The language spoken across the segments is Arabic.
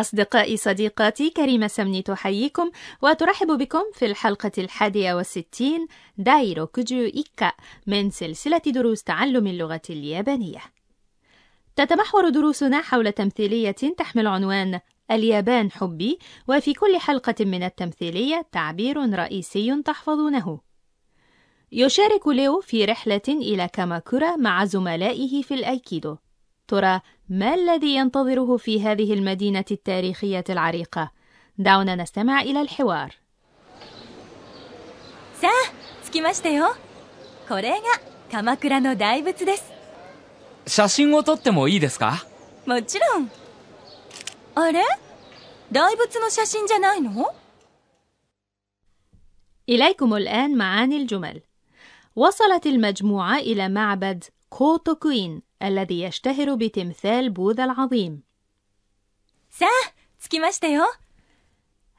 أصدقائي صديقاتي كريمة سمني تحييكم وترحب بكم في الحلقة الحادية والستين دايرو كجو إيكا من سلسلة دروس تعلم اللغة اليابانية تتمحور دروسنا حول تمثيلية تحمل عنوان اليابان حبي وفي كل حلقة من التمثيلية تعبير رئيسي تحفظونه يشارك ليو في رحلة إلى كاماكورا مع زملائه في الأيكيدو ترى ما الذي ينتظره في هذه المدينة التاريخية العريقة؟ دعونا نستمع إلى الحوار. إليكم الآن معاني الجمل. وصلت المجموعة إلى معبد كوتوكوين الذي يشتهر بتمثال بوذا العظيم.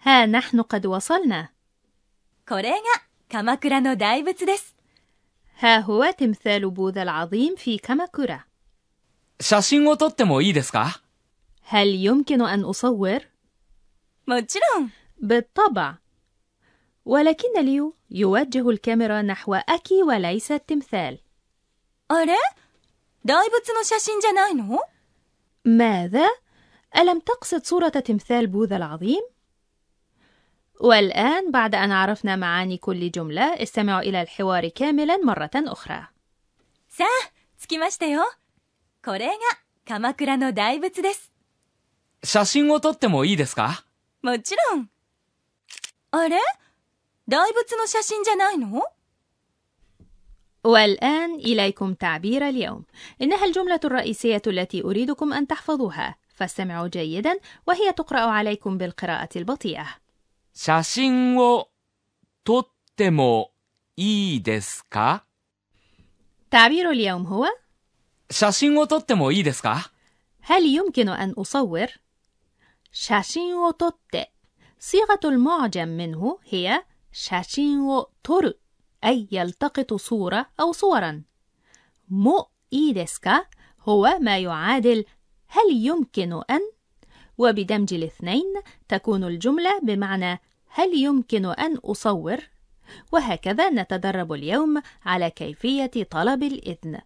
ها نحن قد وصلنا. ها هو تمثال بوذا العظيم في كاماكورا. هل يمكن أن أصور؟ بالطبع. ولكن ليو يوجه الكاميرا نحو أكي وليس التمثال. أره؟ 大仏の写真じゃないの ماذا؟ ألم تقصد صورة تمثال بوذا العظيم؟ والآن بعد أن عرفنا معاني كل جملة استمعوا إلى الحوار كاملا مرة أخرى さあ、着きましたよ。これが鎌倉の大仏です。写真を撮ってもいいですかもちろん。あれ大仏の写真じゃないの والآن إليكم تعبير اليوم إنها الجملة الرئيسية التي أريدكم أن تحفظوها فاستمعوا جيدا وهي تقرأ عليكم بالقراءة البطيئة 写真を撮ってもいいですか تعبير اليوم هو 写真を撮ってもいいですか هل يمكن أن أصور؟ 写真を撮って صيغة المعجم منه هي شاشين أي يلتقط صورة أو صورا مو إيدسكا هو ما يعادل هل يمكن أن وبدمج الاثنين تكون الجملة بمعنى هل يمكن أن أصور؟ وهكذا نتدرب اليوم على كيفية طلب الإذن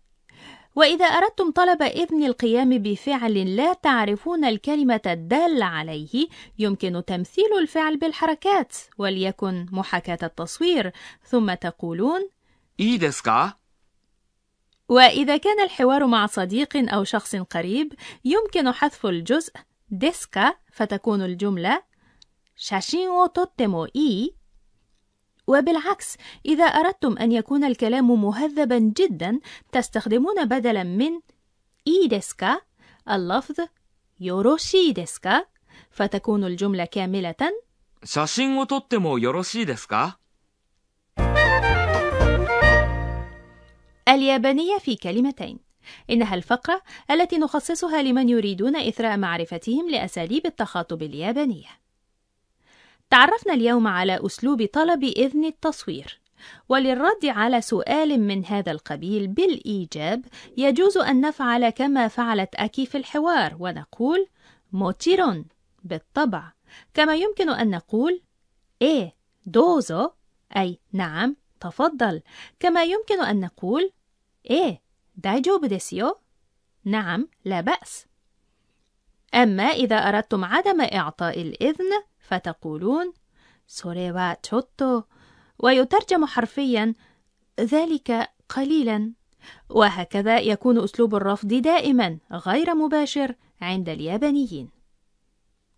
وإذا أردتم طلب إذن القيام بفعل لا تعرفون الكلمة الدالة عليه يمكن تمثيل الفعل بالحركات وليكن محاكاة التصوير ثم تقولون إيه وإذا كان الحوار مع صديق أو شخص قريب يمكن حذف الجزء ديسكا فتكون الجملة شاشين إي وبالعكس إذا أردتم أن يكون الكلام مهذبا جدا تستخدمون بدلا من إي ديسكا اللفظ يوروشي ديسكا فتكون الجملة كاملة اليابانية في كلمتين إنها الفقرة التي نخصصها لمن يريدون إثراء معرفتهم لأساليب التخاطب اليابانية تعرفنا اليوم على أسلوب طلب إذن التصوير وللرد على سؤال من هذا القبيل بالإيجاب يجوز أن نفعل كما فعلت أكي في الحوار ونقول موتيرون بالطبع كما يمكن أن نقول إيه دوزو أي نعم تفضل كما يمكن أن نقول إيه دايجوب ديسيو نعم لا بأس أما إذا أردتم عدم إعطاء الإذن فتقولون تشوتو ويترجم حرفيا ذلك قليلا وهكذا يكون أسلوب الرفض دائما غير مباشر عند اليابانيين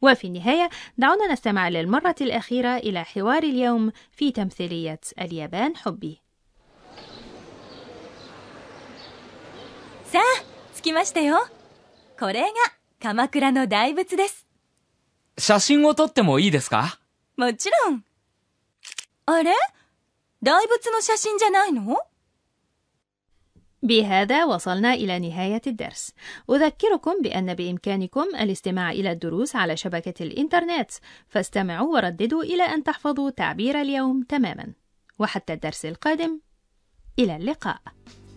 وفي النهاية دعونا نستمع للمرة الأخيرة إلى حوار اليوم في تمثيلية اليابان حبي さあ、着きましたよ。これが鎌倉の大仏です。写真を撮ってもいいですかもちろん。あれ大仏の写真じゃないの بهذا وصلنا إلى نهاية الدرس أذكركم بأن بإمكانكم الاستماع إلى الدروس على شبكة الإنترنت فاستمعوا ورددوا إلى أن تحفظوا تعبير اليوم تماما وحتى الدرس القادم إلى اللقاء